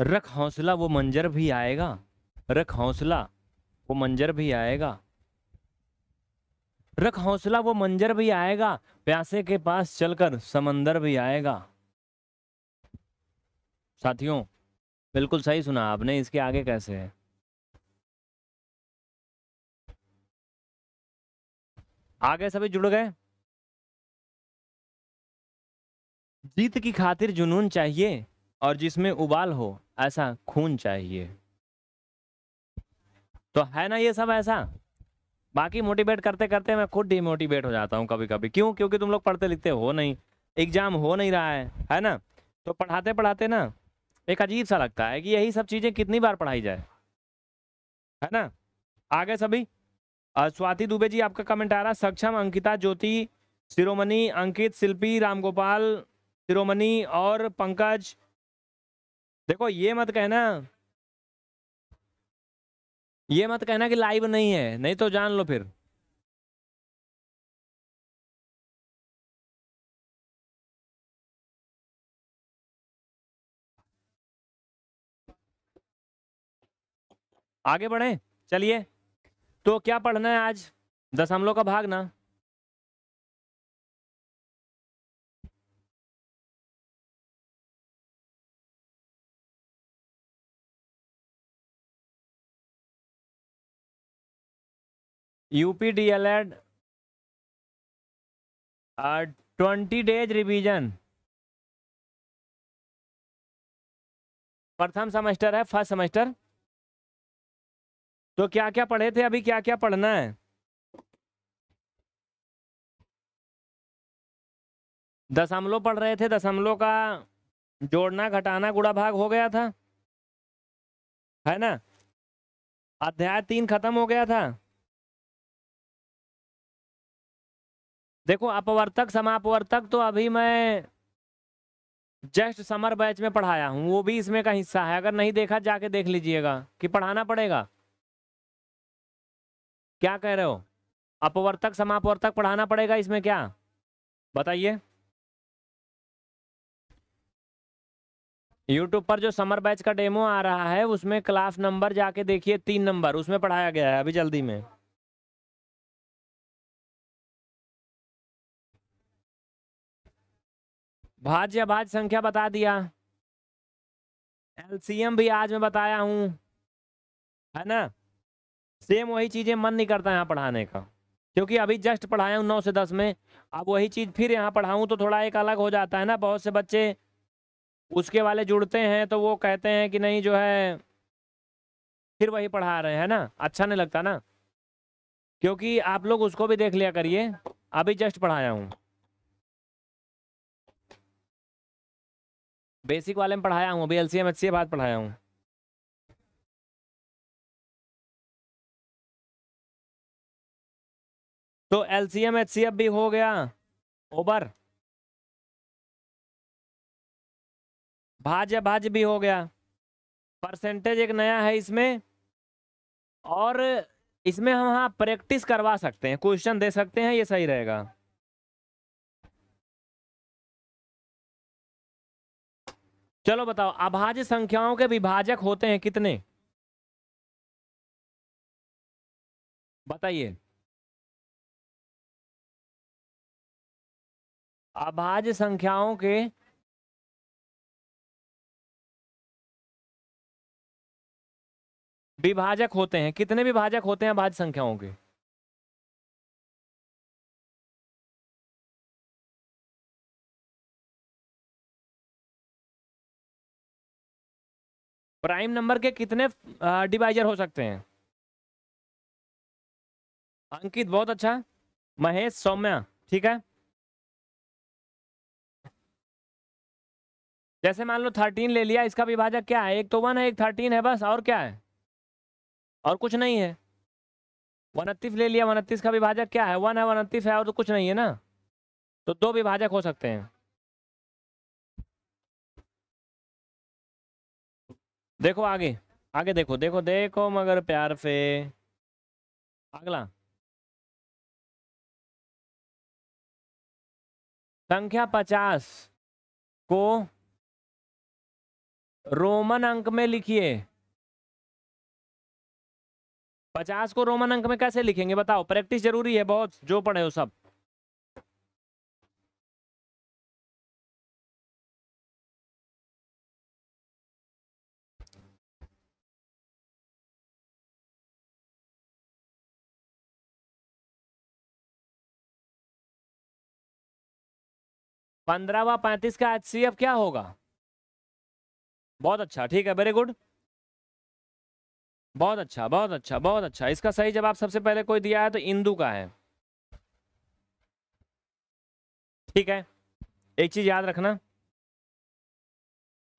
रख हौसला वो मंजर भी आएगा रख हौसला वो मंजर भी आएगा रख हौसला वो मंजर भी आएगा प्यासे के पास चलकर समंदर भी आएगा साथियों बिल्कुल सही सुना आपने इसके आगे कैसे है आगे सभी जुड़ गए जीत की खातिर जुनून चाहिए और जिसमें उबाल हो ऐसा खून चाहिए तो है ना ये सब ऐसा बाकी मोटिवेट करते करते मैं खुद डिमोटिवेट हो जाता हूँ कभी कभी क्यों क्योंकि तुम लोग पढ़ते लिखते हो नहीं एग्जाम हो नहीं रहा है है ना तो पढ़ाते पढ़ाते ना एक अजीब सा लगता है कि यही सब चीज़ें कितनी बार पढ़ाई जाए है ना आगे सभी स्वाति दुबे जी आपका कमेंट आ रहा सक्षम अंकिता ज्योति शिरोमणि अंकित शिल्पी रामगोपाल शिरोमणि और पंकज देखो ये मत कहना ये मत कहना कि लाइव नहीं है नहीं तो जान लो फिर आगे बढ़े चलिए तो क्या पढ़ना है आज दशमलव का भाग ना UP DElEd twenty days revision प्रथम सेमेस्टर है फर्स्ट सेमेस्टर तो क्या क्या पढ़े थे अभी क्या क्या पढ़ना है दशमलव पढ़ रहे थे दशमलव का जोड़ना घटाना गुड़ा भाग हो गया था है ना अध्याय तीन खत्म हो गया था देखो अपवर्तक समापवर्तक तो अभी मैं जस्ट समर बैच में पढ़ाया हूँ वो भी इसमें का हिस्सा है अगर नहीं देखा जाके देख लीजिएगा कि पढ़ाना पड़ेगा क्या कह रहे हो अपवर्तक समापवर्तक पढ़ाना पड़ेगा इसमें क्या बताइए यूट्यूब पर जो समर बैच का डेमो आ रहा है उसमें क्लास नंबर जाके देखिए तीन नंबर उसमें पढ़ाया गया है अभी जल्दी में भाज्य भाज संख्या बता दिया एलसीएम भी आज मैं बताया हूं है ना सेम वही चीजें मन नहीं करता यहाँ पढ़ाने का क्योंकि अभी जस्ट पढ़ाया हूँ नौ से दस में अब वही चीज़ फिर यहाँ पढ़ाऊं तो थोड़ा एक अलग हो जाता है ना बहुत से बच्चे उसके वाले जुड़ते हैं तो वो कहते हैं कि नहीं जो है फिर वही पढ़ा रहे हैं ना अच्छा नहीं लगता ना क्योंकि आप लोग उसको भी देख लिया करिए अभी जस्ट पढ़ाया हूँ बेसिक वाले में पढ़ाया हूँ अभी L C M H C बाद पढ़ाया हूँ तो L C M H C भी हो गया ओबर भाज भाज भी हो गया परसेंटेज एक नया है इसमें और इसमें हम हाँ प्रैक्टिस करवा सकते हैं क्वेश्चन दे सकते हैं ये सही रहेगा चलो बताओ अभाज्य संख्याओं के विभाजक होते हैं कितने बताइए अभाज्य संख्याओं के विभाजक होते हैं कितने विभाजक होते हैं अभाज्य संख्याओं के प्राइम नंबर के कितने डिवाइजर हो सकते हैं अंकित बहुत अच्छा महेश सौम्या ठीक है जैसे मान लो थर्टीन ले लिया इसका विभाजक क्या है एक तो वन है एक थर्टीन है बस और क्या है और कुछ नहीं है उनतीस ले लिया उनतीस का विभाजक क्या है वन है उनतीस है और तो कुछ नहीं है ना तो दो विभाजक हो सकते हैं देखो आगे आगे देखो देखो देखो मगर प्यार से अगला संख्या पचास को रोमन अंक में लिखिए पचास को रोमन अंक में कैसे लिखेंगे बताओ प्रैक्टिस जरूरी है बहुत जो पढ़े हो सब पंद्रह व पैंतीस का एच सी एफ क्या होगा बहुत अच्छा ठीक है वेरी गुड बहुत अच्छा बहुत अच्छा बहुत अच्छा इसका सही जवाब सबसे पहले कोई दिया है तो इंदू का है ठीक है एक चीज याद रखना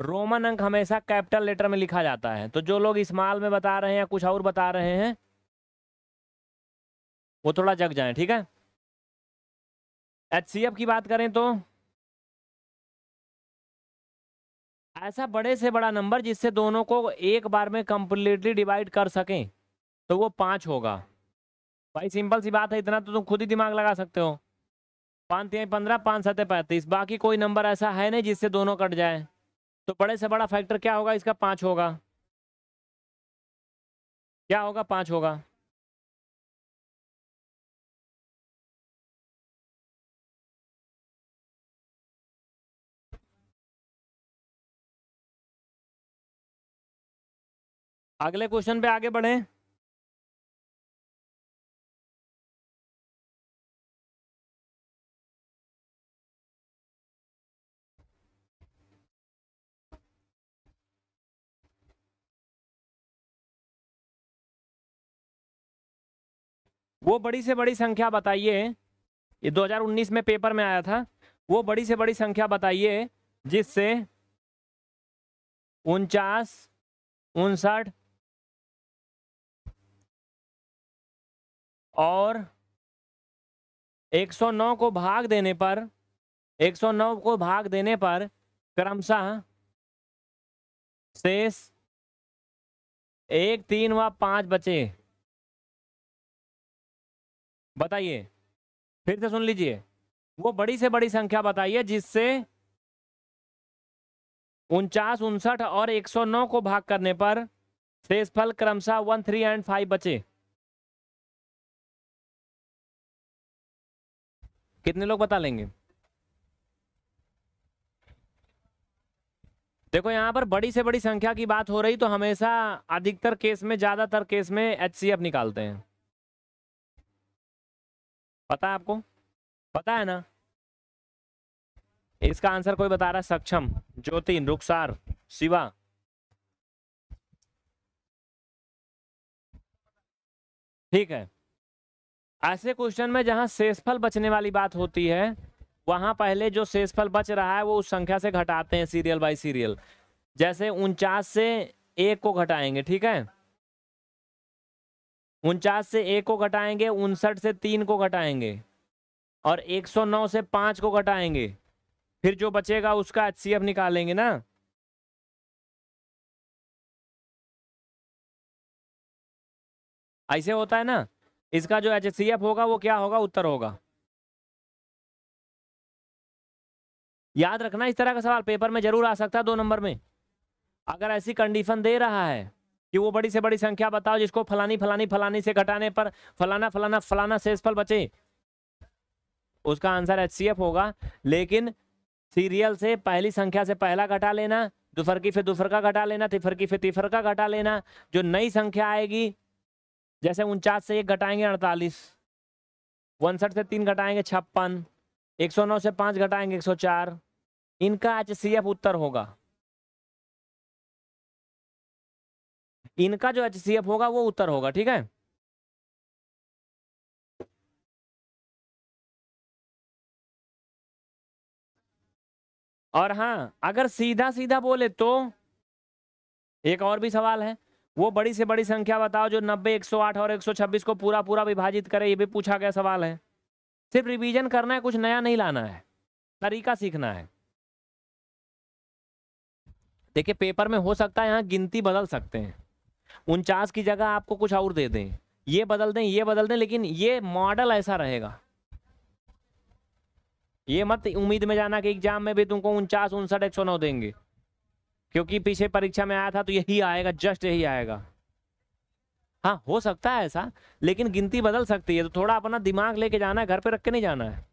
रोमन अंक हमेशा कैपिटल लेटर में लिखा जाता है तो जो लोग इस्माल में बता रहे हैं या कुछ और बता रहे हैं वो थोड़ा जग जाए ठीक है एच की बात करें तो ऐसा बड़े से बड़ा नंबर जिससे दोनों को एक बार में कंप्लीटली डिवाइड कर सकें तो वो पाँच होगा भाई सिंपल सी बात है इतना तो तुम खुद ही दिमाग लगा सकते हो पाँच तीन पंद्रह पाँच सत्य पैंतीस बाकी कोई नंबर ऐसा है नहीं जिससे दोनों कट जाए तो बड़े से बड़ा फैक्टर क्या होगा इसका पाँच होगा क्या होगा पाँच होगा अगले क्वेश्चन पे आगे बढ़े वो बड़ी से बड़ी संख्या बताइए ये 2019 में पेपर में आया था वो बड़ी से बड़ी संख्या बताइए जिससे उनचास उनसठ और 109 को भाग देने पर 109 को भाग देने पर क्रमशः शेष एक तीन व पाँच बचे बताइए फिर से सुन लीजिए वो बड़ी से बड़ी संख्या बताइए जिससे उनचास उनसठ और 109 को भाग करने पर शेषफल क्रमशः वन थ्री एंड फाइव बचे कितने लोग बता लेंगे देखो यहाँ पर बड़ी से बड़ी संख्या की बात हो रही तो हमेशा अधिकतर केस में ज़्यादातर केस में एच निकालते हैं पता है आपको पता है ना इसका आंसर कोई बता रहा है सक्षम ज्योति रुखसार शिवा ठीक है ऐसे क्वेश्चन में जहां शेषफल बचने वाली बात होती है वहां पहले जो शेषफल बच रहा है वो उस संख्या से घटाते हैं सीरियल बाई सीरियल जैसे उनचास से एक को घटाएंगे ठीक है उनचास से एक को घटाएंगे उनसठ से तीन को घटाएंगे और 109 से पांच को घटाएंगे फिर जो बचेगा उसका एच निकालेंगे ना ऐसे होता है ना इसका जो एच होगा वो क्या होगा उत्तर होगा याद रखना इस तरह का सवाल पेपर में जरूर आ सकता है दो नंबर में अगर ऐसी कंडीशन दे रहा है कि वो बड़ी से बड़ी संख्या बताओ जिसको फलानी फलानी फलानी से घटाने पर फलाना फलाना फलाना शेषफल बचे उसका आंसर एच होगा लेकिन सीरियल से पहली संख्या से पहला घटा लेना दुफर की फिर दुफर का घटा लेना तिफर की फिर तिफर का घटा लेना जो नई संख्या आएगी जैसे उनचास से एक घटाएंगे अड़तालीस उनसठ से तीन घटाएंगे छप्पन एक सौ नौ से पाँच घटाएंगे एक सौ चार इनका एच सी एफ उत्तर होगा इनका जो एच सी एफ होगा वो उत्तर होगा ठीक है और हाँ अगर सीधा सीधा बोले तो एक और भी सवाल है वो बड़ी से बड़ी संख्या बताओ जो 90, 108 और 126 को पूरा पूरा विभाजित करे ये भी पूछा गया सवाल है सिर्फ रिवीजन करना है कुछ नया नहीं लाना है तरीका सीखना है देखिए पेपर में हो सकता है यहाँ गिनती बदल सकते हैं उनचास की जगह आपको कुछ और दे दें ये बदल दें ये बदल दें लेकिन ये मॉडल ऐसा रहेगा ये मत उम्मीद में जाना कि एग्जाम में भी तुमको उनचास उनसठ एक सौ नौ देंगे क्योंकि पीछे परीक्षा में आया था तो यही आएगा जस्ट यही आएगा हाँ हो सकता है ऐसा लेकिन गिनती बदल सकती है तो थोड़ा अपना दिमाग लेके जाना है घर पे रख के नहीं जाना है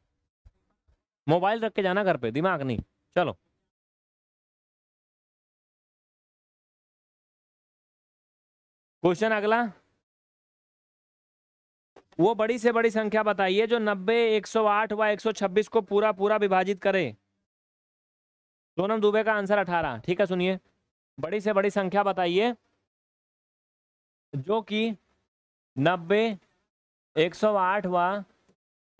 मोबाइल रख के जाना घर पे दिमाग नहीं चलो क्वेश्चन अगला वो बड़ी से बड़ी संख्या बताइए जो 90, 108 व 126 को पूरा पूरा विभाजित करे सोनम दुबे का आंसर अठारह ठीक है सुनिए बड़ी से बड़ी संख्या बताइए जो कि नब्बे एक सौ आठ व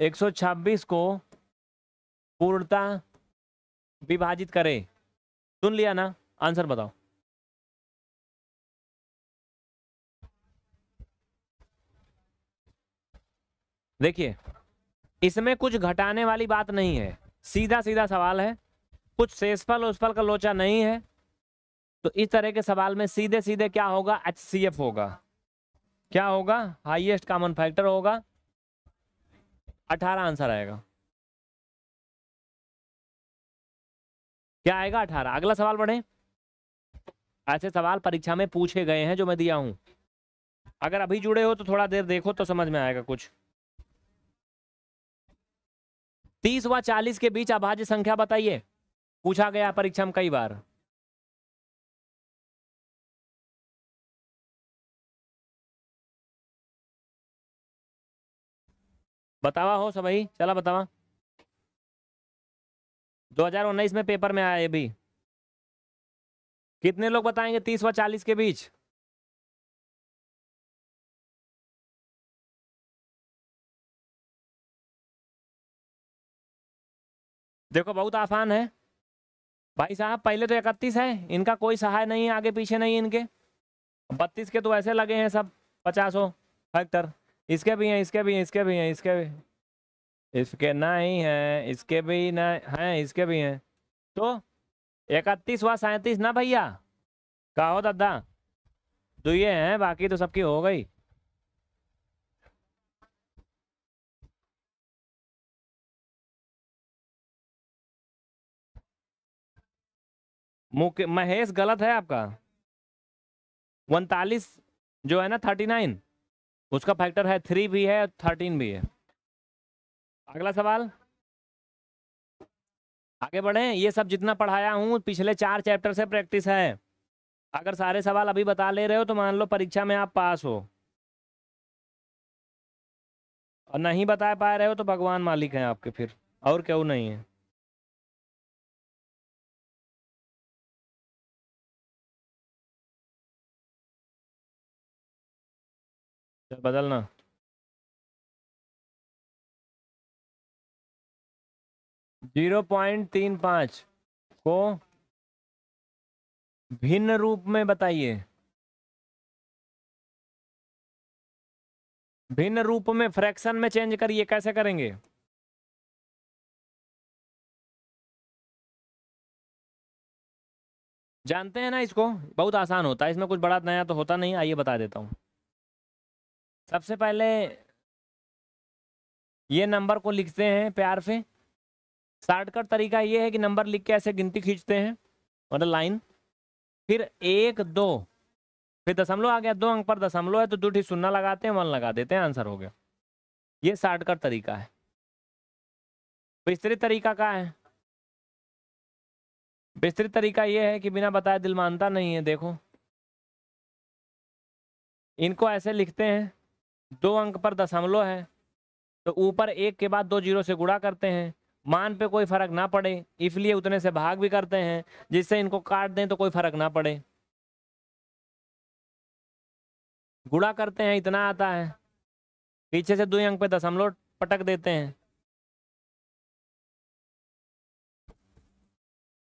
एक सौ छब्बीस को पूर्णता विभाजित करे सुन लिया ना आंसर बताओ देखिए इसमें कुछ घटाने वाली बात नहीं है सीधा सीधा सवाल है कुछ शेषफल उसफल का लोचा नहीं है तो इस तरह के सवाल में सीधे सीधे क्या होगा एच होगा क्या होगा हाईएस्ट कॉमन फैक्टर होगा अठारह आंसर आएगा क्या आएगा अठारह अगला सवाल बढ़े ऐसे सवाल परीक्षा में पूछे गए हैं जो मैं दिया हूं अगर अभी जुड़े हो तो थोड़ा देर देखो तो समझ में आएगा कुछ तीस व चालीस के बीच अभाज्य संख्या बताइए पूछा गया परीक्षा में कई बार बतावा हो सभी चला बतावा 2019 में पेपर में आया ये भी कितने लोग बताएंगे तीस व चालीस के बीच देखो बहुत आसान है भाई साहब पहले तो इकतीस है इनका कोई सहाय नहीं है आगे पीछे नहीं इनके बत्तीस के तो ऐसे लगे हैं सब पचासों फैक्टर इसके भी हैं इसके भी हैं इसके भी हैं इसके भी इसके ना ही हैं इसके भी ना हैं इसके भी हैं तो इकतीस व सैंतीस ना भैया कहो दादा तो ये हैं बाकी तो सबकी हो गई मुके महेश गलत है आपका उनतालीस जो है ना थर्टी नाइन उसका फैक्टर है थ्री भी है थर्टीन भी है अगला सवाल आगे बढ़े ये सब जितना पढ़ाया हूँ पिछले चार चैप्टर से प्रैक्टिस है अगर सारे सवाल अभी बता ले रहे हो तो मान लो परीक्षा में आप पास हो और नहीं बता पा रहे हो तो भगवान मालिक हैं आपके फिर और क्यों नहीं है चल बदलना जीरो पॉइंट तीन पाँच को भिन्न रूप में बताइए भिन्न रूप में फ्रैक्शन में चेंज करिए कैसे करेंगे जानते हैं ना इसको बहुत आसान होता है इसमें कुछ बड़ा नया तो होता नहीं आइए बता देता हूँ सबसे पहले ये नंबर को लिखते हैं प्यार से शॉर्टकट तरीका ये है कि नंबर लिख के ऐसे गिनती खींचते हैं मतलब लाइन फिर एक दो फिर दशमलव आ गया दो अंक पर दशमलव है तो दो ठीक सुनना लगाते हैं वन लगा देते हैं आंसर हो गया ये शॉर्टकट तरीका है विस्तृत तरीका का है विस्तृत तरीका ये है कि बिना बताए दिल मानता नहीं है देखो इनको ऐसे लिखते हैं दो अंक पर दशमलव है तो ऊपर एक के बाद दो जीरो से गुड़ा करते हैं मान पे कोई फर्क ना पड़े इसलिए उतने से भाग भी करते हैं जिससे इनको काट दें तो कोई फर्क ना पड़े गुड़ा करते हैं इतना आता है पीछे से दो अंक पे दशमलव पटक देते हैं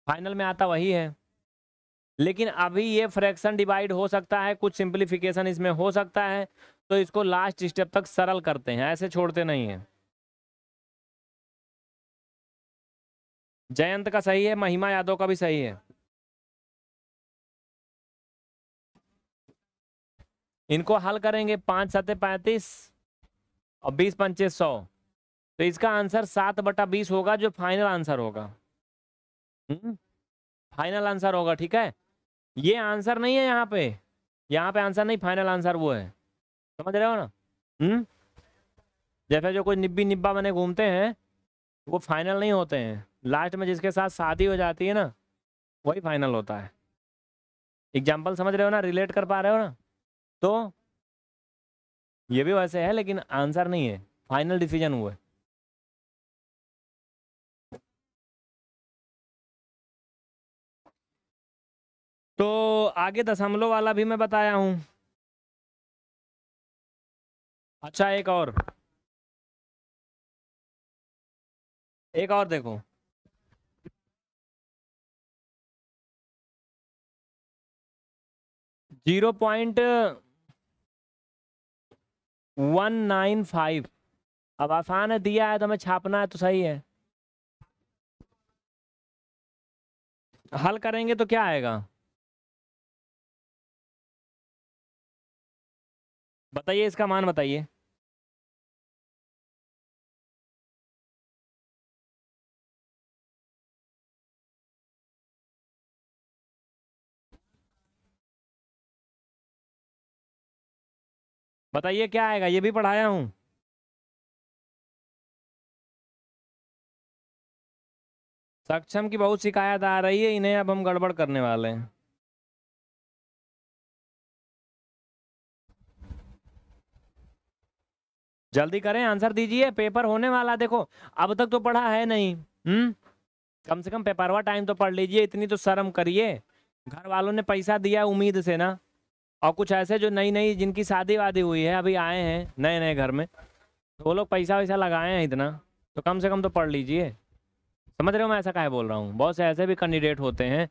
फाइनल में आता वही है लेकिन अभी ये फ्रैक्शन डिवाइड हो सकता है कुछ सिंप्लीफिकेशन इसमें हो सकता है तो इसको लास्ट स्टेप तक सरल करते हैं ऐसे छोड़ते नहीं है जयंत का सही है महिमा यादव का भी सही है इनको हल करेंगे पांच सात पैंतीस और बीस पंचे सौ तो इसका आंसर सात बटा बीस होगा जो फाइनल आंसर होगा फाइनल हम्म, आंसर होगा ठीक है ये आंसर नहीं है यहाँ पे यहाँ पे आंसर नहीं फाइनल आंसर वो है समझ रहे हो ना हम्म जैसे जो कोई निब्बी निब्बा बने घूमते हैं वो फाइनल नहीं होते हैं लास्ट में जिसके साथ शादी हो जाती है ना वही फाइनल होता है एग्जाम्पल समझ रहे हो ना रिलेट कर पा रहे हो ना तो ये भी वैसे है लेकिन आंसर नहीं है फाइनल डिसीजन हुआ है तो आगे दशमलव वाला भी मैं बताया हूँ अच्छा एक और एक और देखो zero point one nine five अब आसान है दिया है तो हमें छापना है तो सही है हल करेंगे तो क्या आएगा बताइए इसका मान बताइए बताइए क्या आएगा ये भी पढ़ाया हूँ सक्षम की बहुत शिकायत आ रही है इन्हें अब हम गड़बड़ करने वाले हैं जल्दी करें आंसर दीजिए पेपर होने वाला देखो अब तक तो पढ़ा है नहीं हम्म कम से कम पेपरवा टाइम तो पढ़ लीजिए इतनी तो शर्म करिए घर वालों ने पैसा दिया उम्मीद से ना और कुछ ऐसे जो नई नई जिनकी शादी वादी हुई है अभी आए हैं नए नए घर में तो वो लोग पैसा वैसा लगाए हैं इतना तो कम से कम तो पढ़ लीजिए समझ रहे हो मैं ऐसा कहे बोल रहा हूँ बहुत से ऐसे भी कैंडिडेट होते हैं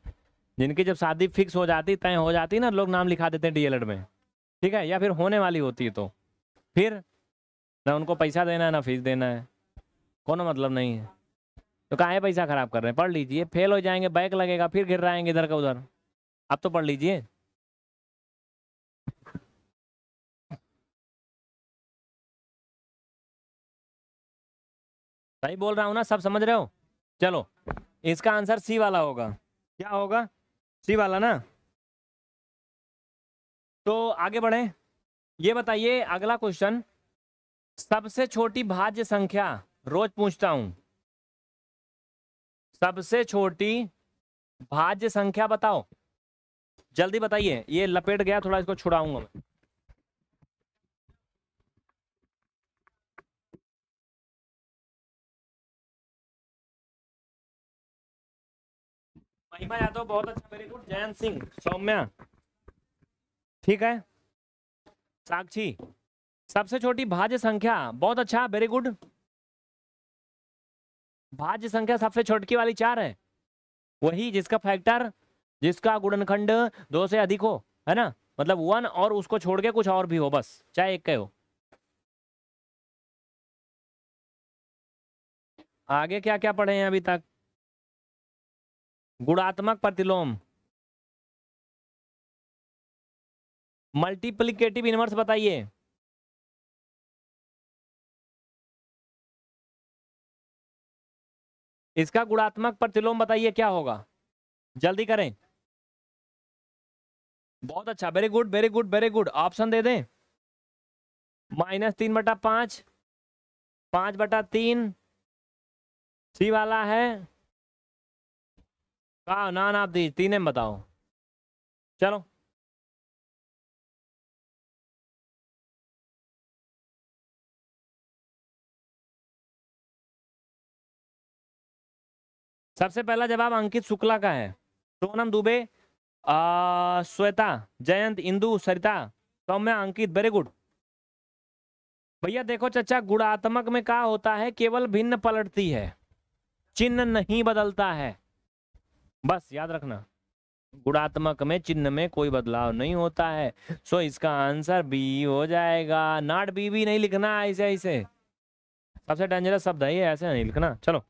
जिनकी जब शादी फिक्स हो जाती तय हो जाती ना लोग नाम लिखा देते हैं डी में ठीक है या फिर होने वाली होती है तो फिर ना उनको पैसा देना है ना फीस देना है कोनो मतलब नहीं है तो काहे पैसा ख़राब कर रहे हैं पढ़ लीजिए फेल हो जाएंगे बैक लगेगा फिर गिर रहेंगे इधर का उधर अब तो पढ़ लीजिए सही बोल रहा हूँ ना सब समझ रहे हो चलो इसका आंसर सी वाला होगा क्या होगा सी वाला ना तो आगे बढ़े ये बताइए अगला क्वेश्चन सबसे छोटी भाज्य संख्या रोज पूछता हूं सबसे छोटी भाज्य संख्या बताओ जल्दी बताइए ये लपेट गया थोड़ा इसको छुड़ाऊंगा मैं महिमा यादव बहुत अच्छा वेरी गुड जयंत सिंह सौम्या ठीक है साक्षी सबसे छोटी भाज्य संख्या बहुत अच्छा वेरी गुड भाज्य संख्या सबसे छोटकी वाली चार है वही जिसका फैक्टर जिसका गुणनखंड दो से अधिक हो है ना मतलब वन और उसको छोड़ के कुछ और भी हो बस चाहे एक का हो आगे क्या क्या पढ़े हैं अभी तक गुणात्मक प्रतिलोम मल्टीप्लीकेटिव इनवर्स बताइए इसका गुणात्मक प्रतिलोम बताइए क्या होगा जल्दी करें बहुत अच्छा very good very good very good option दे दें माइनस तीन बटा पांच पांच बटा तीन सी वाला है कहा ना ना आप दी तीन बताओ चलो सबसे पहला जवाब अंकित शुक्ला का है सोनम दुबे श्वेता जयंत इंदु सरिता मैं अंकित वेरी गुड भैया देखो चचा गुणात्मक में क्या होता है केवल भिन्न पलटती है चिन्ह नहीं बदलता है बस याद रखना गुणात्मक में चिन्ह में कोई बदलाव नहीं होता है सो इसका आंसर बी हो जाएगा नॉट बी भी नहीं लिखना ऐसे ऐसे सबसे डेंजरस शब्द है ये ऐसे नहीं लिखना चलो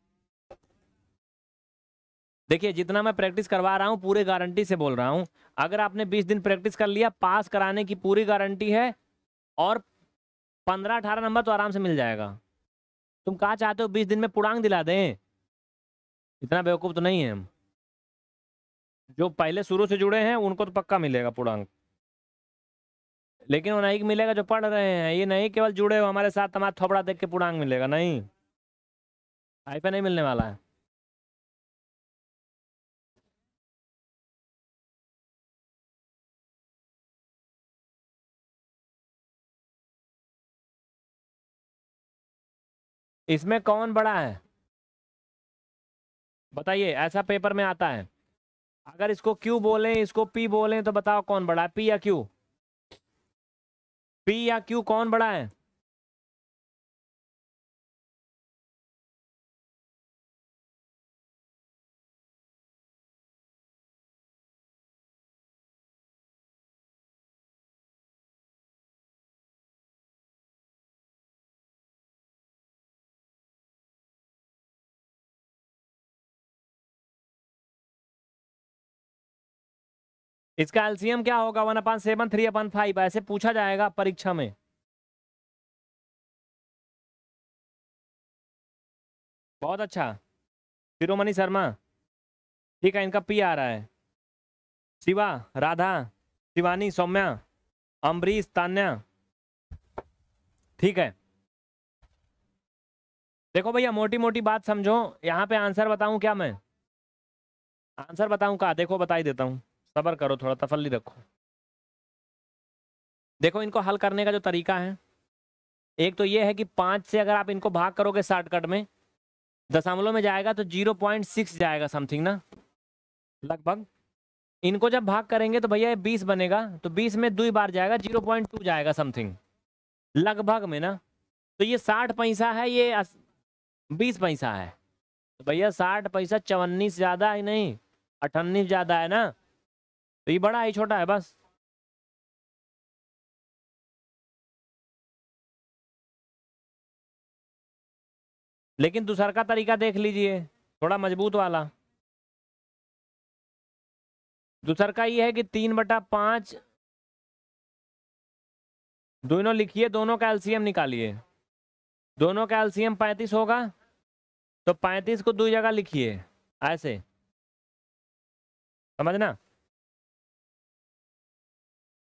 देखिए जितना मैं प्रैक्टिस करवा रहा हूँ पूरे गारंटी से बोल रहा हूँ अगर आपने 20 दिन प्रैक्टिस कर लिया पास कराने की पूरी गारंटी है और 15-18 नंबर तो आराम से मिल जाएगा तुम कहा चाहते हो 20 दिन में पुड़ांग दिला दें इतना बेवकूफ़ तो नहीं है हम जो पहले शुरू से जुड़े हैं उनको तो पक्का मिलेगा पूर्णांक लेकिन वो नहीं मिलेगा जो पढ़ रहे हैं ये नहीं केवल जुड़े हो हमारे साथ हमारा थोपड़ा देख के पूर्णांक मिलेगा नहीं आई पे नहीं मिलने वाला है इसमें कौन बड़ा है बताइए ऐसा पेपर में आता है अगर इसको क्यू बोलें इसको पी बोलें तो बताओ कौन बड़ा है पी या क्यू पी या क्यू कौन बड़ा है इसका एल्सियम क्या होगा one upon seven three upon five ऐसे पूछा जाएगा परीक्षा में बहुत अच्छा शिरोमणि शर्मा ठीक है इनका पी आ रहा है शिवा राधा शिवानी सौम्या अम्बरीश तान्या ठीक है देखो भैया मोटी मोटी बात समझो यहाँ पे आंसर बताऊं क्या मैं आंसर बताऊं का देखो बता ही देता हूँ सबर करो थोड़ा तसली रखो देखो इनको हल करने का जो तरीका है एक तो ये है कि पाँच से अगर आप इनको भाग करोगे शॉर्टकट में दशमलव में जाएगा तो जीरो पॉइंट सिक्स जाएगा समथिंग ना लगभग इनको जब भाग करेंगे तो भैया ये बीस बनेगा तो बीस में दो बार जाएगा जीरो पॉइंट टू जाएगा समथिंग लगभग में ना तो ये साठ पैसा है ये बीस पैसा है तो भैया साठ पैसा चवन्नीस ज़्यादा ही नहीं अठन्नीस ज़्यादा है ना तो ये बड़ा ही छोटा है बस लेकिन दूसर का तरीका देख लीजिए थोड़ा मजबूत वाला दूसर का ये है कि तीन बटा पांच दोनों लिखिए दोनों का एल्सीयम निकालिए दोनों का एल्सीयम पैंतीस होगा तो पैंतीस को दो जगह लिखिए ऐसे समझना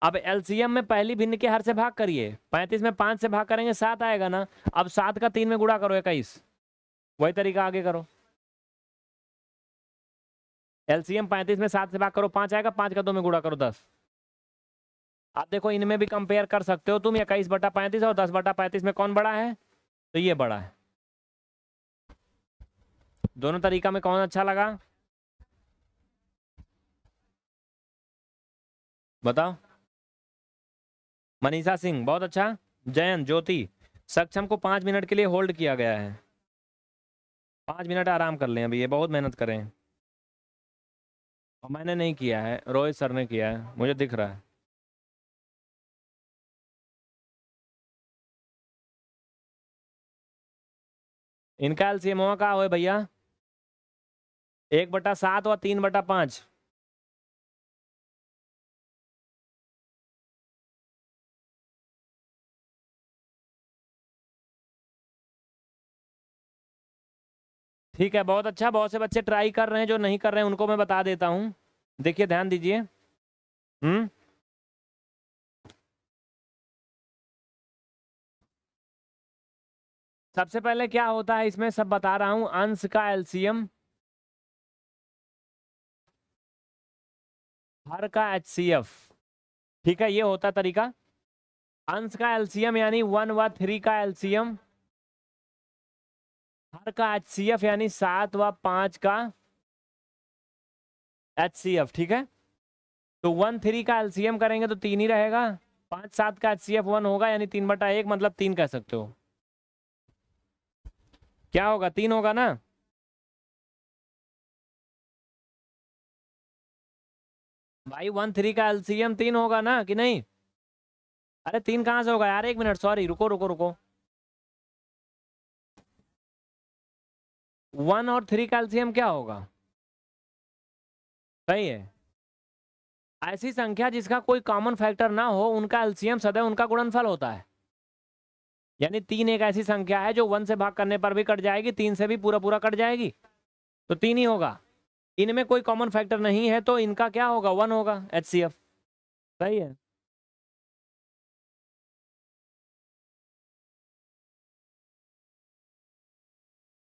अब एलसीएम में पहली भिन्न के हर से भाग करिए पैंतीस में पाँच से भाग करेंगे सात आएगा ना अब सात का तीन में गुड़ा करो इक्कीस वही तरीका आगे करो एलसीएम पैंतीस में सात से भाग करो पाँच आएगा पाँच का दो में गुड़ा करो दस आप देखो इनमें भी कंपेयर कर सकते हो तुम इक्कीस बटा पैंतीस और दस बटा पैंतीस में कौन बड़ा है तो ये बड़ा है दोनों तरीका में कौन अच्छा लगा बताओ मनीषा सिंह बहुत अच्छा जयन ज्योति सक्षम को पाँच मिनट के लिए होल्ड किया गया है पाँच मिनट आराम कर लें अभी ये बहुत मेहनत करें और मैंने नहीं किया है रोहित सर ने किया है मुझे दिख रहा है इनका एल सी एम ओ का हो भैया एक बटा सात और तीन बटा पाँच ठीक है बहुत अच्छा बहुत से बच्चे ट्राई कर रहे हैं जो नहीं कर रहे हैं उनको मैं बता देता हूँ देखिए ध्यान दीजिए हम्म सबसे पहले क्या होता है इसमें सब बता रहा हूं अंश का एलसीएम हर का एच सी एफ ठीक है ये होता तरीका अंश का एलसीएम यानी वन व थ्री का एलसीएम हर का एच सी एफ यानी सात व पांच का एच सी एफ ठीक है तो वन थ्री का एलसीएम करेंगे तो तीन ही रहेगा पांच सात का एच सी एफ वन होगा यानी तीन बटा एक मतलब तीन कह सकते हो क्या होगा तीन होगा ना भाई वन थ्री का एलसीएम तीन होगा ना कि नहीं अरे तीन कहां से होगा यार एक मिनट सॉरी रुको रुको रुको वन और थ्री का क्या होगा सही है ऐसी संख्या जिसका कोई कॉमन फैक्टर ना हो उनका एल्सियम सदैव उनका गुणनफल होता है यानी तीन एक ऐसी संख्या है जो वन से भाग करने पर भी कट जाएगी तीन से भी पूरा पूरा कट जाएगी तो तीन ही होगा इनमें कोई कॉमन फैक्टर नहीं है तो इनका क्या होगा वन होगा एच सही है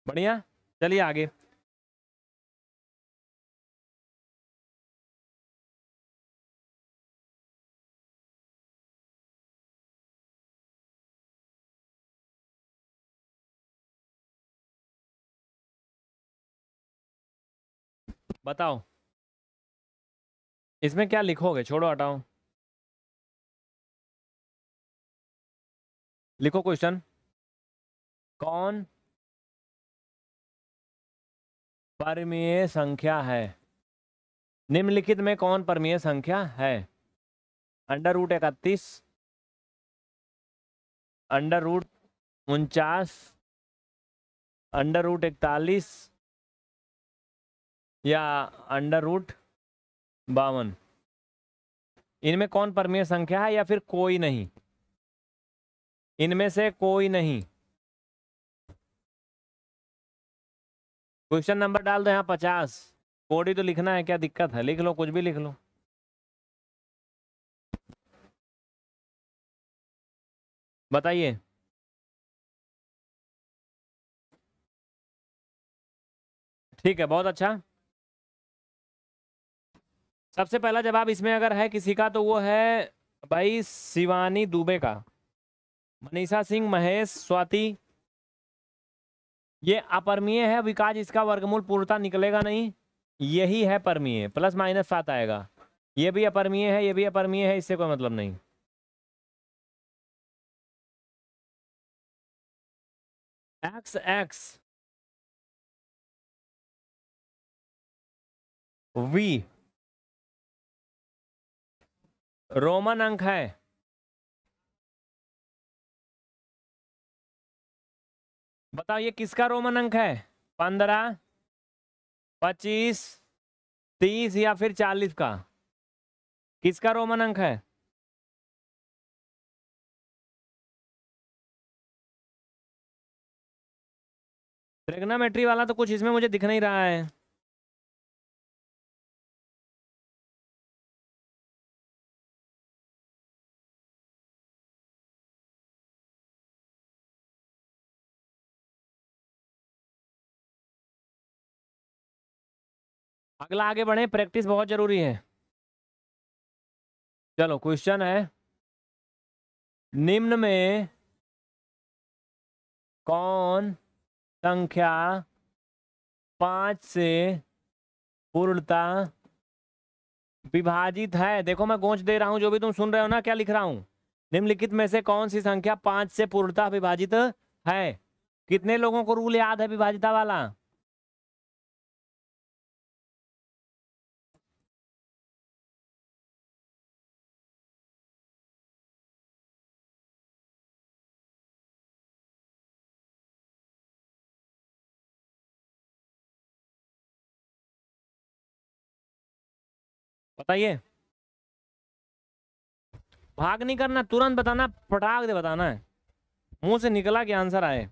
बढ़िया चलिए आगे बताओ इसमें क्या लिखोगे छोड़ो हटाओ लिखो क्वेश्चन कौन परमीय संख्या है निम्नलिखित में कौन परमीय संख्या है अंडर रूट इकतीस अंडर रूट उनचास अंडर रूट इकतालीस या अंडर रूट बावन इनमें कौन परमीय संख्या है या फिर कोई नहीं इनमें से कोई नहीं क्वेश्चन नंबर डाल दो यहाँ पचास कोडी तो लिखना है क्या दिक्कत है लिख लो कुछ भी लिख लो बताइए ठीक है बहुत अच्छा सबसे पहला जवाब इसमें अगर है किसी का तो वो है भाई शिवानी दुबे का मनीषा सिंह महेश स्वाति ये अपरमीय है विकास इसका वर्गमूल पूर्णता निकलेगा नहीं यही है परमीय प्लस माइनस सात आएगा ये भी अपरमीय है ये भी अपरमीय है इससे कोई मतलब नहीं एक्स एक्स वी रोमन अंक है बताओ ये किसका रोमन अंक है पंद्रह पच्चीस तीस या फिर चालीस का किसका रोमन अंक है ट्रेगनामेट्री वाला तो कुछ इसमें मुझे दिख नहीं रहा है अगला आगे बढ़े प्रैक्टिस बहुत जरूरी है चलो क्वेश्चन है निम्न में कौन संख्या पाँच से पूर्णता विभाजित है देखो मैं गोच दे रहा हूँ जो भी तुम सुन रहे हो ना क्या लिख रहा हूँ निम्नलिखित में से कौन सी संख्या पाँच से पूर्णता विभाजित है कितने लोगों को रूल याद है विभाजिता वाला बताइए भाग नहीं करना तुरंत बताना पटाख दे बताना है मुंह से निकला के आंसर आए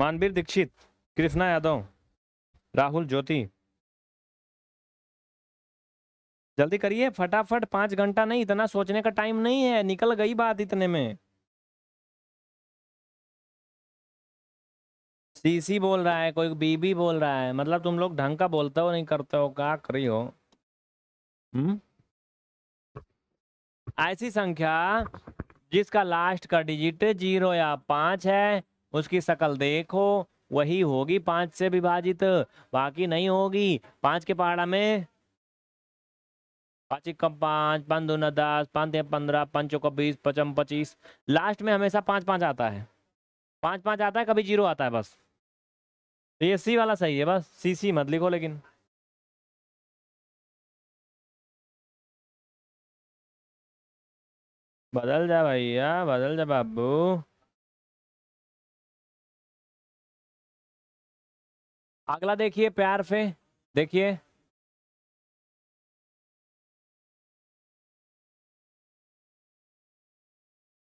मानवीर दीक्षित कृष्णा यादव राहुल ज्योति जल्दी करिए फटाफट पांच घंटा नहीं इतना सोचने का टाइम नहीं है निकल गई बात इतने में सीसी बोल रहा है कोई बीबी बोल रहा है मतलब तुम लोग ढंग का बोलते हो नहीं करते हो क्या करी हो हम्म? ऐसी संख्या जिसका लास्ट का डिजिट जीरो या पांच है उसकी शकल देखो वही होगी पांच से विभाजित बाकी नहीं होगी पांच के पहाड़ा में पाँच इक्का पाँच पाँच दो दस पाँच पंद्रह पाँच चौका बीस पचम पच्चीस लास्ट में हमेशा पाँच पाँच आता है पाँच पाँच आता है कभी जीरो आता है बस तो ये सी वाला सही है बस सी सी मत लिखो लेकिन बदल जा भैया बदल जा बाबू अगला देखिए प्यार से देखिए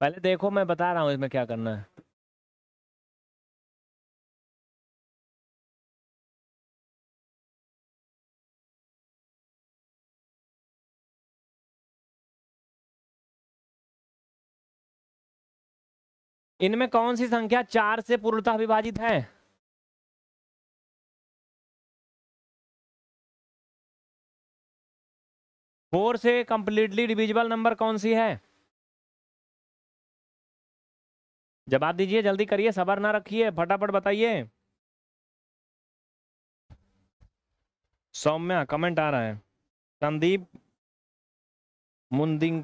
पहले देखो मैं बता रहा हूँ इसमें क्या करना है इनमें कौन सी संख्या चार से पूर्णतः विभाजित है फोर से कंप्लीटली डिविजिबल नंबर कौन सी है जवाब दीजिए जल्दी करिए सबर ना रखिए फटाफट बताइए सौम्या कमेंट आ रहा है संदीप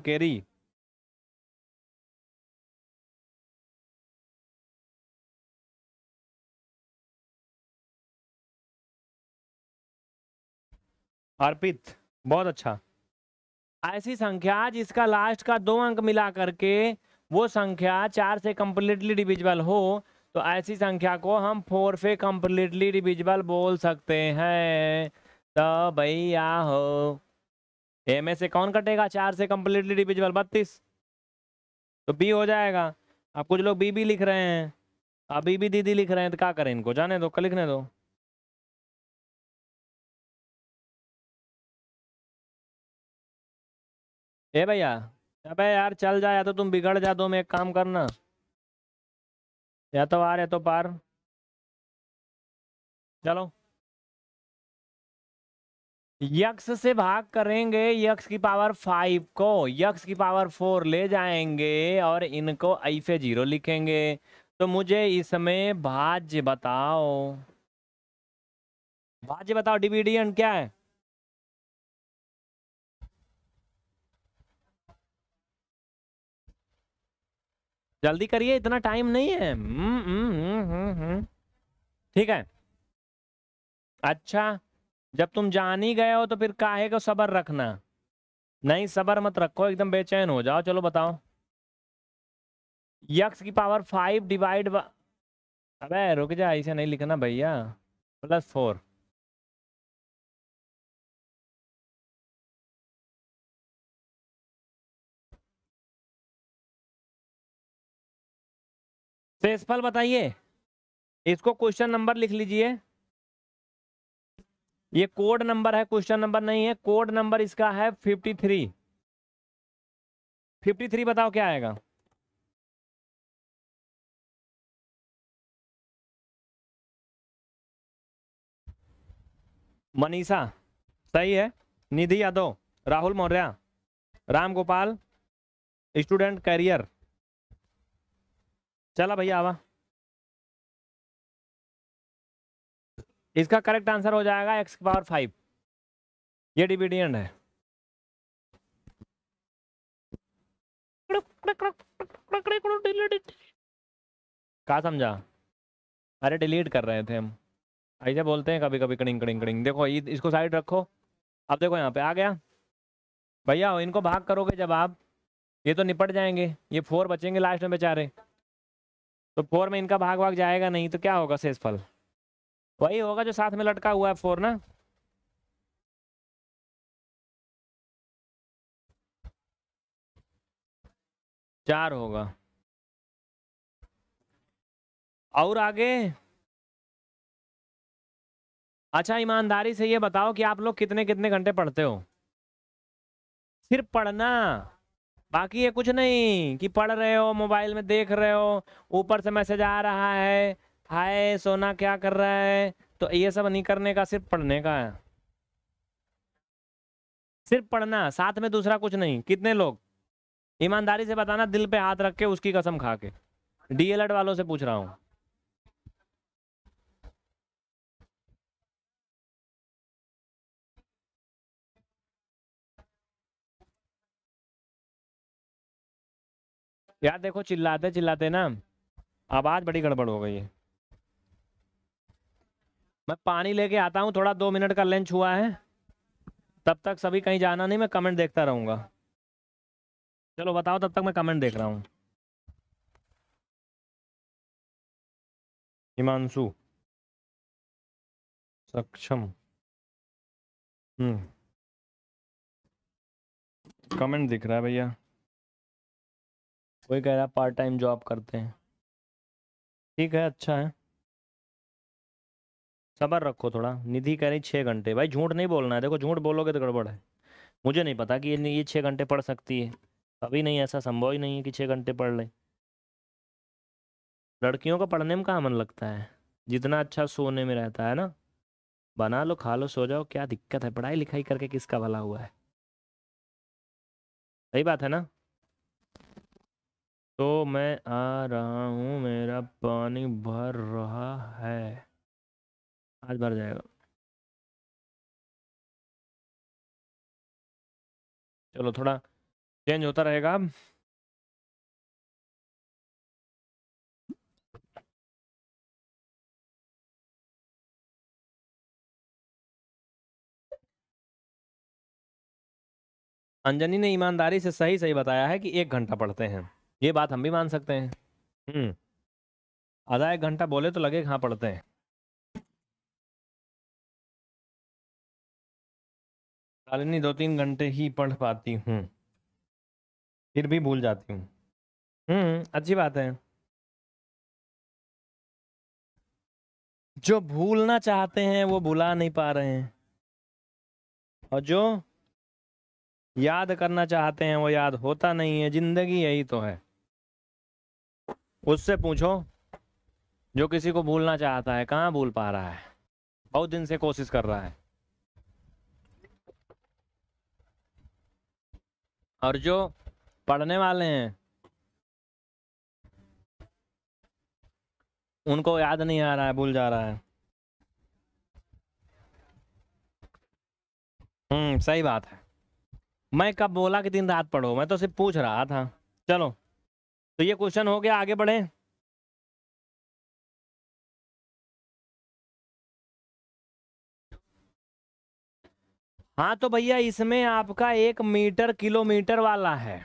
केरी अर्पित बहुत अच्छा ऐसी संख्या जिसका लास्ट का दो अंक मिला करके वो संख्या चार से कम्प्लीटली डिविजिबल हो तो ऐसी संख्या को हम फोर से कम्प्लीटली डिविजिबल बोल सकते हैं तो भैया हो ए में से कौन कटेगा चार से कम्प्लीटली डिविजिबल बत्तीस तो बी हो जाएगा अब कुछ लोग बी भी लिख रहे हैं अब भी दीदी लिख रहे हैं तो क्या करें इनको जाने दो क्या लिखने दो ए भैया अबे यार चल जा या तो तुम बिगड़ जा दो मैं एक काम करना या तो आ रहे तो पार चलो यक्ष से भाग करेंगे यक्ष की पावर फाइव को यक्ष की पावर फोर ले जाएंगे और इनको ऐफे जीरो लिखेंगे तो मुझे इसमें भाज्य बताओ भाज्य बताओ डिविडियन क्या है जल्दी करिए इतना टाइम नहीं है हम्म, हम्म, हम्म, ठीक है अच्छा जब तुम जान ही गए हो तो फिर काहे को सबर रखना नहीं सबर मत रखो एकदम बेचैन हो जाओ चलो बताओ यक्स की पावर फाइव डिवाइड अबे रुक जा ऐसे नहीं लिखना भैया प्लस फोर प्रिंसिपल बताइए इसको क्वेश्चन नंबर लिख लीजिए ये कोड नंबर है क्वेश्चन नंबर नहीं है कोड नंबर इसका है फिफ्टी थ्री फिफ्टी थ्री बताओ क्या आएगा मनीषा सही है निधि यादव राहुल मौर्य राम गोपाल स्टूडेंट कैरियर चला भैया आवा इसका करेक्ट आंसर हो जाएगा एक्स पावर फाइव ये डिविडियंट है कहा समझा अरे डिलीट कर रहे थे हम ऐसे बोलते हैं कभी कभी कड़िंग कड़िंग कड़िंग देखो इसको साइड रखो अब देखो यहाँ पे आ गया भैया इनको भाग करोगे जब आप ये तो निपट जाएंगे ये फोर बचेंगे लास्ट में बेचारे तो फोर में इनका भाग भाग जाएगा नहीं तो क्या होगा शेषफल वही होगा जो साथ में लटका हुआ है फोर ना चार होगा और आगे अच्छा ईमानदारी से ये बताओ कि आप लोग कितने कितने घंटे पढ़ते हो सिर्फ पढ़ना बाकी ये कुछ नहीं कि पढ़ रहे हो मोबाइल में देख रहे हो ऊपर से मैसेज आ रहा है हाय सोना क्या कर रहा है तो ये सब नहीं करने का सिर्फ पढ़ने का है सिर्फ पढ़ना साथ में दूसरा कुछ नहीं कितने लोग ईमानदारी से बताना दिल पे हाथ रख के उसकी कसम खा के डीएलएड वालों से पूछ रहा हूँ यार देखो चिल्लाते चिल्लाते ना आवाज बड़ी गड़बड़ हो गई है मैं पानी लेके आता हूँ थोड़ा दो मिनट का लंच हुआ है तब तक सभी कहीं जाना नहीं मैं कमेंट देखता रहूंगा चलो बताओ तब तक मैं कमेंट देख रहा हूँ हिमांशु सक्षम हम्म कमेंट दिख रहा है भैया कोई कह रहा है पार्ट टाइम जॉब करते हैं ठीक है अच्छा है सबर रखो थोड़ा निधि कह रही छः घंटे भाई झूठ नहीं बोलना है देखो झूठ बोलोगे तो गड़बड़ है मुझे नहीं पता कि ये ये छः घंटे पढ़ सकती है कभी नहीं ऐसा संभव ही नहीं है कि छः घंटे पढ़ लें लड़कियों का पढ़ने में कहाँ मन लगता है जितना अच्छा सोने में रहता है ना बना लो खा लो सो जाओ क्या दिक्कत है पढ़ाई लिखाई करके किसका भला हुआ है सही बात है ना तो मैं आ रहा हूँ मेरा पानी भर रहा है आज भर जाएगा चलो थोड़ा चेंज होता रहेगा अब अंजनी ने ईमानदारी से सही सही बताया है कि एक घंटा पढ़ते हैं ये बात हम भी मान सकते हैं हम्म। आधा एक घंटा बोले तो लगे कहाँ पढ़ते हैं शालिनी दो तीन घंटे ही पढ़ पाती हूँ फिर भी भूल जाती हूँ हम्म अच्छी बात है जो भूलना चाहते हैं वो भुला नहीं पा रहे हैं और जो याद करना चाहते हैं वो याद होता नहीं है जिंदगी यही तो है उससे पूछो जो किसी को भूलना चाहता है कहाँ भूल पा रहा है बहुत दिन से कोशिश कर रहा है और जो पढ़ने वाले हैं उनको याद नहीं आ रहा है भूल जा रहा है हम्म सही बात है मैं कब बोला कि दिन रात पढ़ो मैं तो सिर्फ पूछ रहा था चलो तो ये क्वेश्चन हो गया आगे बढ़े हाँ तो भैया इसमें आपका एक मीटर किलोमीटर वाला है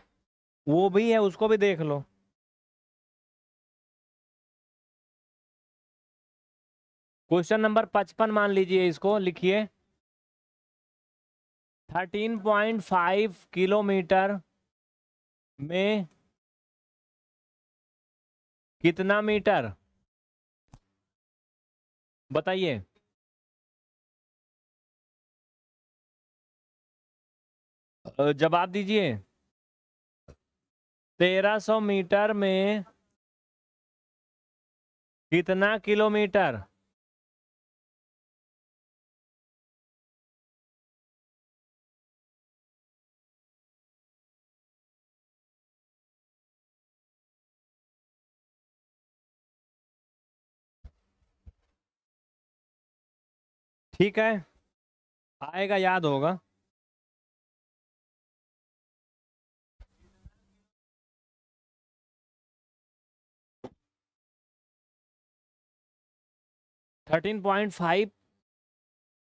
वो भी है उसको भी देख लो क्वेश्चन नंबर पचपन मान लीजिए इसको लिखिए थर्टीन पॉइंट फाइव किलोमीटर में कितना मीटर बताइए जवाब दीजिए तेरह सौ मीटर में कितना किलोमीटर ठीक है आएगा याद होगा thirteen point five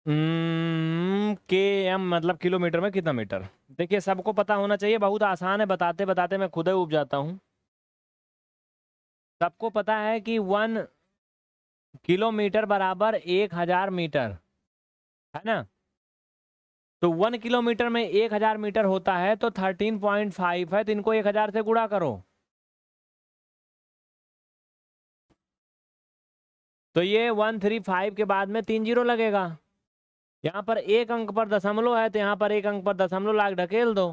K M मतलब किलोमीटर में कितना मीटर देखिए सबको पता होना चाहिए बहुत आसान है बताते बताते मैं खुद ही उब जाता हूँ सबको पता है कि वन किलोमीटर बराबर एक हज़ार मीटर है ना तो वन किलोमीटर में एक हजार मीटर होता है तो थर्टीन पॉइंट फाइव है तो इनको एक हजार से गुणा करो तो ये वन थ्री फाइव के बाद में तीन जीरो लगेगा यहां पर एक अंक पर दशमलव है तो यहां पर एक अंक पर दशमलव लाख ढकेल दो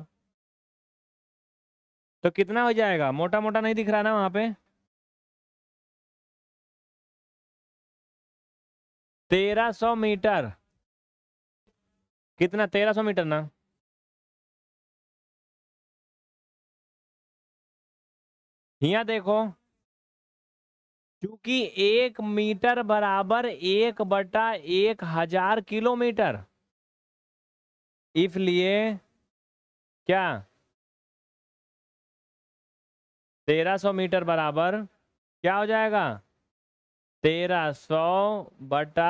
तो कितना हो जाएगा मोटा मोटा नहीं दिख रहा ना वहां पे तेरह सौ मीटर कितना तेरह सौ मीटर ना यहाँ देखो क्योंकि एक मीटर बराबर एक बटा एक हजार किलोमीटर इसलिए क्या तेरह सौ मीटर बराबर क्या हो जाएगा तेरह सौ बटा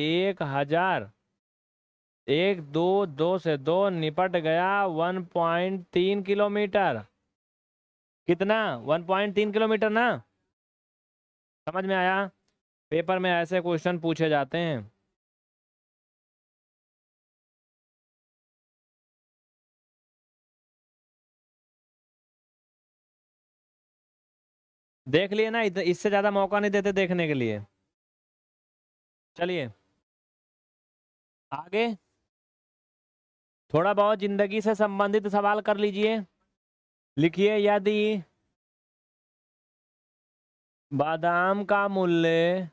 एक हजार एक दो दो से दो निपट गया वन पॉइंट तीन किलोमीटर कितना वन पॉइंट तीन किलोमीटर ना समझ में आया पेपर में ऐसे क्वेश्चन पूछे जाते हैं देख लिए ना इससे ज़्यादा मौका नहीं देते देखने के लिए चलिए आगे थोड़ा बहुत जिंदगी से संबंधित सवाल कर लीजिए लिखिए यदि बादाम का मूल्य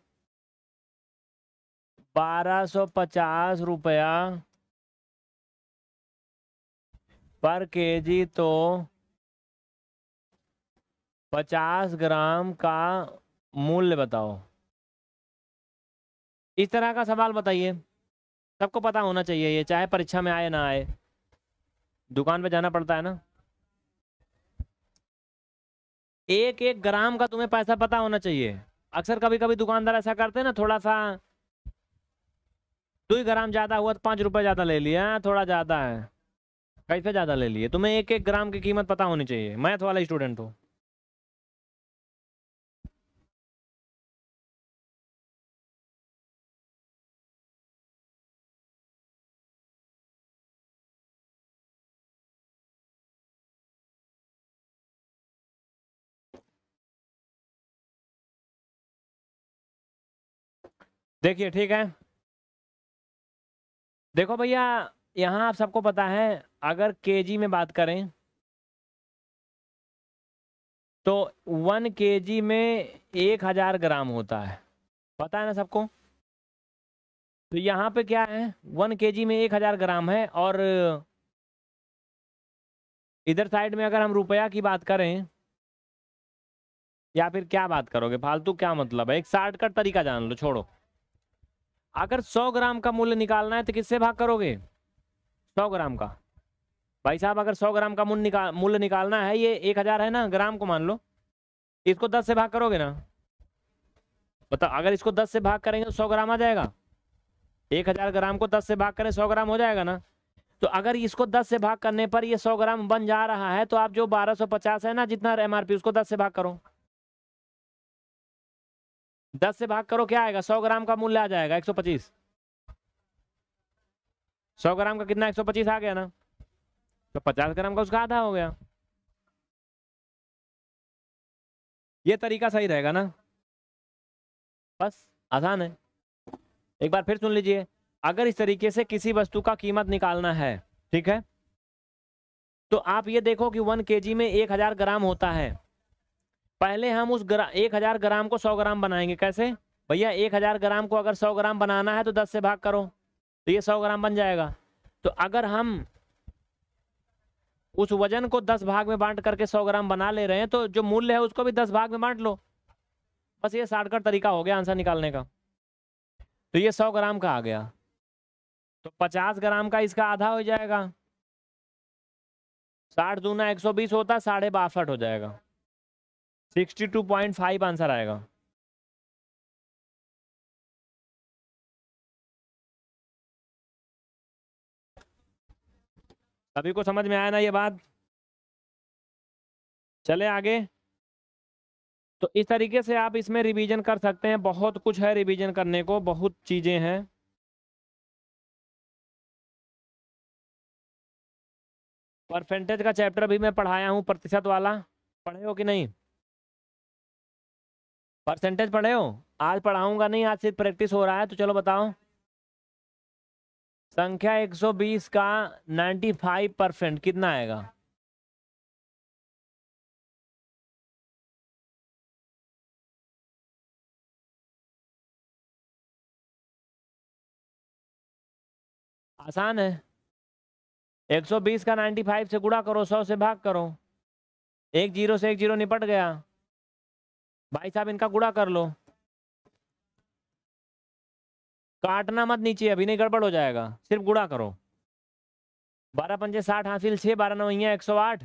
बारह सौ पचास रुपया पर केजी तो पचास ग्राम का मूल्य बताओ इस तरह का सवाल बताइए सबको पता होना चाहिए ये चाहे परीक्षा में आए ना आए दुकान पे जाना पड़ता है ना एक एक ग्राम का तुम्हें पैसा पता होना चाहिए अक्सर कभी कभी दुकानदार ऐसा करते हैं ना थोड़ा सा दो ग्राम ज़्यादा हुआ तो पाँच रुपये ज़्यादा ले लिया हाँ, थोड़ा ज़्यादा है कैसे ज़्यादा ले लिए तुम्हें एक एक ग्राम की कीमत पता होनी चाहिए मैथ वाला स्टूडेंट हूँ देखिए ठीक है देखो भैया यहाँ आप सबको पता है अगर केजी में बात करें तो वन केजी में एक हजार ग्राम होता है पता है ना सबको तो यहाँ पे क्या है वन केजी में एक हजार ग्राम है और इधर साइड में अगर हम रुपया की बात करें या फिर क्या बात करोगे फालतू क्या मतलब है एक शार्टकट तरीका जान लो छोड़ो अगर सौ ग्राम का मूल्य निकालना है तो किससे भाग करोगे सौ ग्राम का भाई साहब अगर सौ ग्राम का मूल्य निकाल मूल्य निकालना है ये एक हजार है ना ग्राम को मान लो इसको दस से भाग करोगे ना बताओ अगर इसको दस से भाग करेंगे तो सौ ग्राम आ जाएगा एक हजार ग्राम को दस से भाग करें सौ ग्राम हो जाएगा ना तो अगर इसको दस से भाग करने पर ये सौ ग्राम बन जा रहा है तो आप जो बारह सौ पचास है ना जितना एम उसको दस से भाग करो दस से भाग करो क्या आएगा सौ ग्राम का मूल्य आ जाएगा एक सौ पच्चीस सौ ग्राम का कितना एक सौ पच्चीस आ गया ना तो पचास ग्राम का उसका आधा हो गया ये तरीका सही रहेगा ना बस आसान है एक बार फिर सुन लीजिए अगर इस तरीके से किसी वस्तु का कीमत निकालना है ठीक है तो आप ये देखो कि वन केजी में एक हजार ग्राम होता है पहले हम उस ग्रा एक हज़ार ग्राम को सौ ग्राम बनाएंगे कैसे भैया एक हज़ार ग्राम को अगर सौ ग्राम बनाना है तो दस से भाग करो तो ये सौ ग्राम बन जाएगा तो अगर हम उस वजन को दस भाग में बांट करके सौ ग्राम बना ले रहे हैं तो जो मूल्य है उसको भी दस भाग में बांट लो बस ये शार्टकट तरीका हो गया आंसर निकालने का तो ये सौ ग्राम का आ गया तो पचास ग्राम का इसका आधा हो जाएगा साठ दूना एक सौ बीस होता है साढ़े बासठ हो जाएगा sixty two point five answer आएगा सभी को समझ में आया ना ये बात चले आगे तो इस तरीके से आप इसमें रिवीजन कर सकते हैं बहुत कुछ है रिवीजन करने को बहुत चीज़ें हैं परसेंटेज का चैप्टर भी मैं पढ़ाया हूँ प्रतिशत वाला पढ़े हो कि नहीं परसेंटेज पढ़े हो आज पढ़ाऊंगा नहीं आज सिर्फ प्रैक्टिस हो रहा है तो चलो बताओ संख्या 120 का 95 परसेंट कितना आएगा आसान है 120 का 95 से गुड़ा करो 100 से भाग करो एक जीरो से एक जीरो निपट गया भाई साहब इनका गुड़ा कर लो काटना मत नीचे अभी नहीं गड़बड़ हो जाएगा सिर्फ गुड़ा करो बारह पंजे साठ हासिल छह बारह नौ एक सौ आठ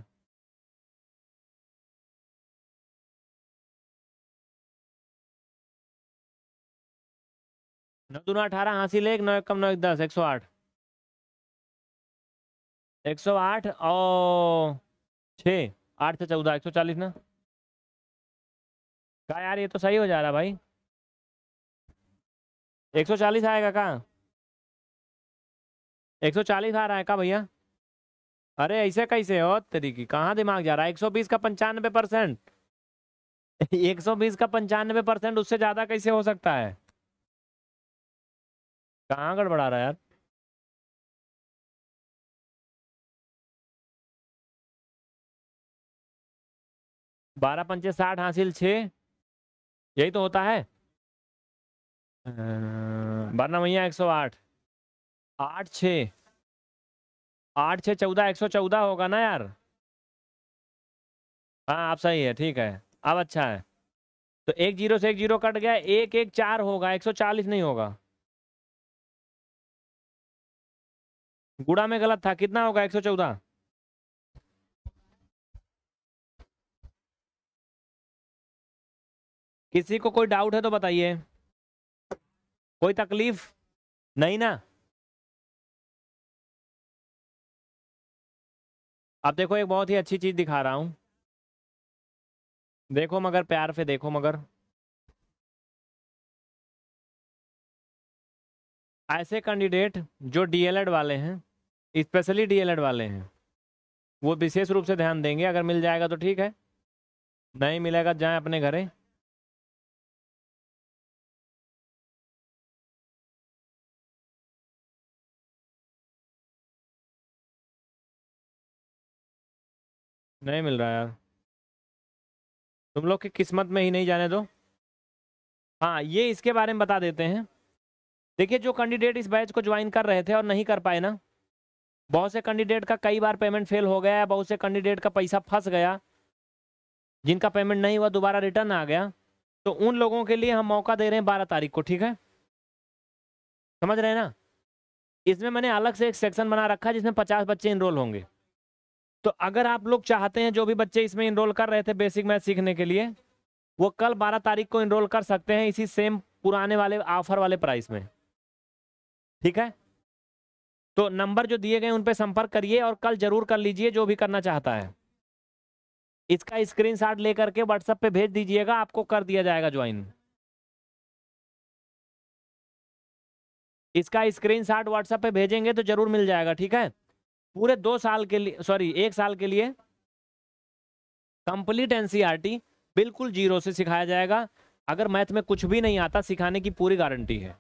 नौ दूना अठारह हासिल एक नौ एक कम नौ एक दस एक सौ आठ एक सौ आठ और छ आठ से चौदह एक सौ चालीस ना कहा यार ये तो सही हो जा रहा भाई 140 आएगा कहाँ 140 आ रहा है कहा भैया अरे ऐसे कैसे हो तरीकी कहाँ दिमाग जा रहा है 120 का पंचानवे परसेंट एक का पंचानवे परसेंट उससे ज़्यादा कैसे हो सकता है कहाँ गड़बड़ा रहा है यार बारह पंचे साठ हासिल छः यही तो होता है बारना भैया एक सौ आठ आठ छ आठ छः चौदह एक सौ चौदह होगा ना यार हाँ आप सही है ठीक है अब अच्छा है तो एक जीरो से एक जीरो कट गया एक एक चार होगा एक सौ चालीस नहीं होगा गुड़ा में गलत था कितना होगा एक सौ चौदह किसी को कोई डाउट है तो बताइए कोई तकलीफ नहीं ना अब देखो एक बहुत ही अच्छी चीज़ दिखा रहा हूं देखो मगर प्यार से देखो मगर ऐसे कैंडिडेट जो डीएलएड वाले हैं स्पेशली डीएलएड वाले हैं वो विशेष रूप से ध्यान देंगे अगर मिल जाएगा तो ठीक है नहीं मिलेगा जाएं अपने घरें नहीं मिल रहा यार तुम लोग की किस्मत में ही नहीं जाने दो हाँ ये इसके बारे में बता देते हैं देखिए जो कैंडिडेट इस बैच को ज्वाइन कर रहे थे और नहीं कर पाए ना बहुत से कैंडिडेट का कई बार पेमेंट फेल हो गया बहुत से कैंडिडेट का पैसा फंस गया जिनका पेमेंट नहीं हुआ दोबारा रिटर्न आ गया तो उन लोगों के लिए हम मौका दे रहे हैं बारह तारीख को ठीक है समझ रहे हैं ना इसमें मैंने अलग से एक सेक्शन बना रखा है जिसमें पचास बच्चे इनरोल होंगे तो अगर आप लोग चाहते हैं जो भी बच्चे इसमें इनरोल कर रहे थे बेसिक मैथ सीखने के लिए वो कल 12 तारीख को इनरोल कर सकते हैं इसी सेम पुराने वाले ऑफर वाले प्राइस में ठीक है तो नंबर जो दिए गए उन पर संपर्क करिए और कल जरूर कर लीजिए जो भी करना चाहता है इसका स्क्रीनशॉट लेकर के व्हाट्सएप पे भेज दीजिएगा आपको कर दिया जाएगा ज्वाइन इसका स्क्रीनशॉट व्हाट्सएप पे भेजेंगे तो जरूर मिल जाएगा ठीक है पूरे दो साल के लिए सॉरी एक साल के लिए कंप्लीट एनसीईआरटी e बिल्कुल जीरो से सिखाया जाएगा अगर मैथ में कुछ भी नहीं आता सिखाने की पूरी गारंटी है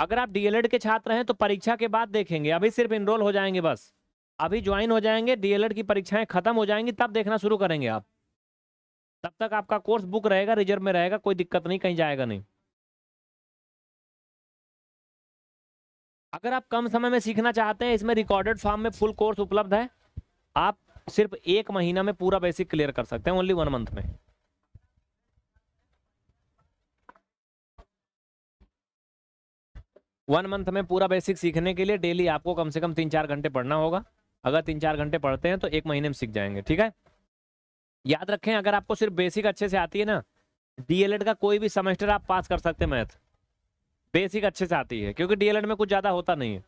अगर आप डीएलएड के छात्र हैं तो परीक्षा के बाद देखेंगे अभी सिर्फ इनरोल हो जाएंगे बस अभी ज्वाइन हो जाएंगे डीएलएड की परीक्षाएं खत्म हो जाएंगी तब देखना शुरू करेंगे आप तब तक आपका कोर्स बुक रहेगा रिजर्व में रहेगा कोई दिक्कत नहीं कहीं जाएगा नहीं अगर आप कम समय में सीखना चाहते हैं इसमें रिकॉर्डेड फॉर्म में फुल कोर्स उपलब्ध है आप सिर्फ एक महीना में पूरा बेसिक क्लियर कर सकते हैं ओनली वन मंथ में वन मंथ में पूरा बेसिक सीखने के लिए डेली आपको कम से कम तीन चार घंटे पढ़ना होगा अगर तीन चार घंटे पढ़ते हैं तो एक महीने में सीख जाएंगे ठीक है याद रखें अगर आपको सिर्फ बेसिक अच्छे से आती है ना डीएलएड का कोई भी सेमेस्टर आप पास कर सकते हैं मैथ बेसिक अच्छे से आती है क्योंकि डीएलएड में कुछ ज़्यादा होता नहीं है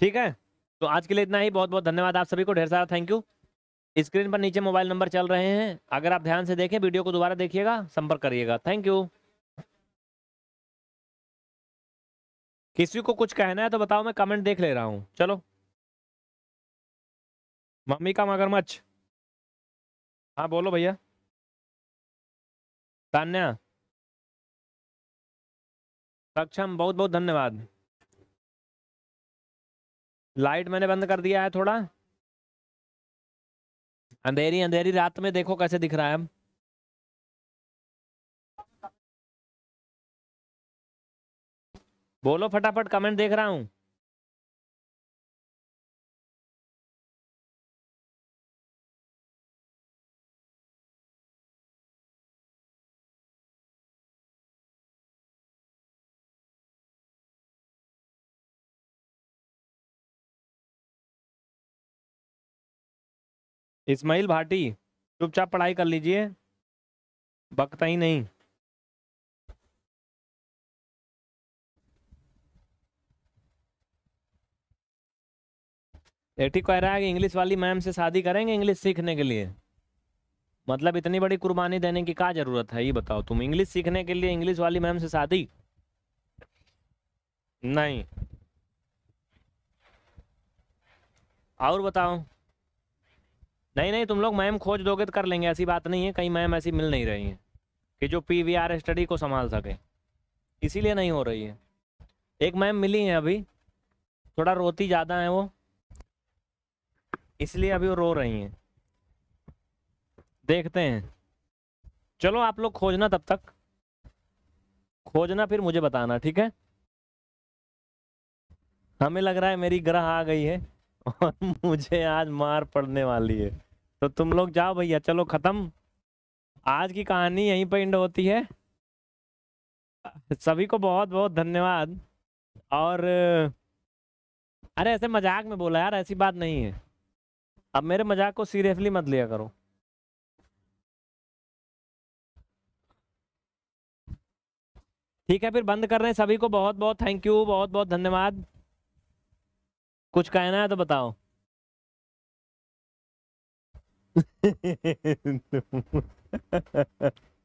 ठीक है तो आज के लिए इतना ही बहुत बहुत धन्यवाद आप सभी को ढेर सारा थैंक यू स्क्रीन पर नीचे मोबाइल नंबर चल रहे हैं अगर आप ध्यान से देखें वीडियो को दोबारा देखिएगा संपर्क करिएगा थैंक यू किसी को कुछ कहना है तो बताओ मैं कमेंट देख ले रहा हूं चलो मम्मी का मगरमच्छ हाँ बोलो भैया तान्या सक्षम बहुत बहुत धन्यवाद लाइट मैंने बंद कर दिया है थोड़ा अंधेरी अंधेरी रात में देखो कैसे दिख रहा है अब बोलो फटाफट कमेंट देख रहा हूं इस्माइल भाटी चुपचाप पढ़ाई कर लीजिए वक्त ही नहीं एटी कह रहा है कि इंग्लिश वाली मैम से शादी करेंगे इंग्लिश सीखने के लिए मतलब इतनी बड़ी कुर्बानी देने की क्या जरूरत है ये बताओ तुम इंग्लिश सीखने के लिए इंग्लिश वाली मैम से शादी नहीं और बताओ नहीं नहीं तुम लोग मैम खोज दोगे तो कर लेंगे ऐसी बात नहीं है कहीं मैम ऐसी मिल नहीं रही है कि जो पी वी आर स्टडी को संभाल सके इसीलिए नहीं हो रही है एक मैम मिली है अभी थोड़ा रोती ज़्यादा है वो इसलिए अभी वो रो रही हैं देखते हैं चलो आप लोग खोजना तब तक खोजना फिर मुझे बताना ठीक है हमें लग रहा है मेरी ग्रह आ गई है और मुझे आज मार पड़ने वाली है तो तुम लोग जाओ भैया चलो ख़त्म आज की कहानी यहीं पर इंड होती है सभी को बहुत बहुत धन्यवाद और अरे ऐसे मजाक में बोला यार ऐसी बात नहीं है अब मेरे मजाक को सीरियसली मत लिया करो ठीक है फिर बंद कर रहे हैं सभी को बहुत बहुत थैंक यू बहुत बहुत धन्यवाद कुछ कहना है तो बताओ